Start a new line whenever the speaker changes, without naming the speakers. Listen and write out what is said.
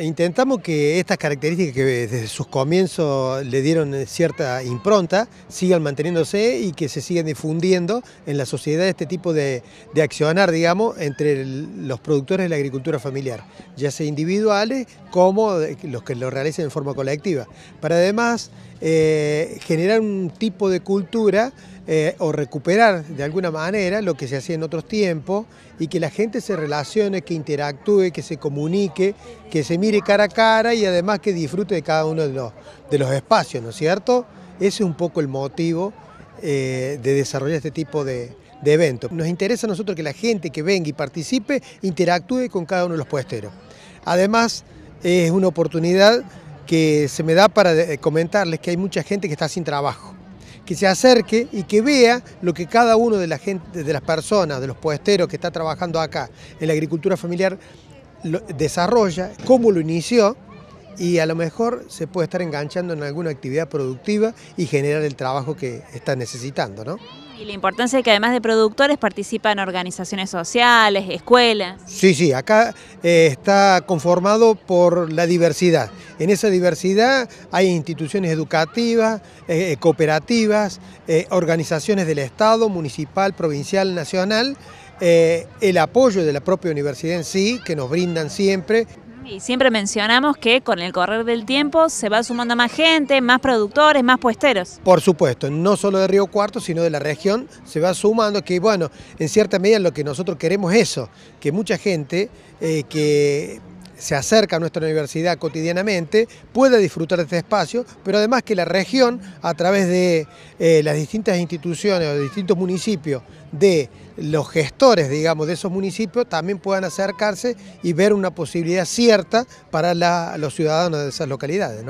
Intentamos que estas características que desde sus comienzos le dieron eh, cierta impronta sigan manteniéndose y que se sigan difundiendo en la sociedad este tipo de, accionar, digamos, entre los productores de la agricultura familiar, ya sea individuales como los que lo realicen en forma colectiva. Para además eh, generar un tipo de cultura eh, o recuperar de alguna manera lo que se hacía en otros tiempos y que la gente se relacione, que interactúe, que se comunique, que se mire cara a cara y además que disfrute de cada uno de los, de los espacios, ¿no es cierto? Ese es un poco el motivo eh, de desarrollar este tipo de, de eventos. Nos interesa a nosotros que la gente que venga y participe interactúe con cada uno de los puesteros. Además, es una oportunidad que se me da para eh, comentarles que hay mucha gente que está sin trabajo que se acerque y que vea lo que cada uno de la gente, de las personas, de los puesteros que está trabajando acá en la agricultura familiar desarrolla, cómo lo inició y a lo mejor se puede estar enganchando en alguna actividad productiva y generar el trabajo que está necesitando, ¿no?
Y la importancia de que además de productores participan organizaciones sociales, escuelas.
Sí, sí, acá eh, está conformado por la diversidad. En esa diversidad hay instituciones educativas, eh, eh, cooperativas, organizaciones del Estado, municipal, provincial, nacional, el apoyo de la propia universidad en sí, que nos brindan siempre.
Y siempre mencionamos que con el correr del tiempo se va sumando más gente, más productores, más puesteros.
Por supuesto, no solo de Río Cuarto, sino de la región, se va sumando que, bueno, en cierta medida lo que nosotros queremos es eso, que mucha gente eh, que se acerca a nuestra universidad cotidianamente, pueda disfrutar de este espacio, pero además que la región, a través de eh, las distintas instituciones o de distintos municipios, de los gestores, digamos, de esos municipios, también puedan acercarse y ver una posibilidad cierta para los ciudadanos de esas localidades,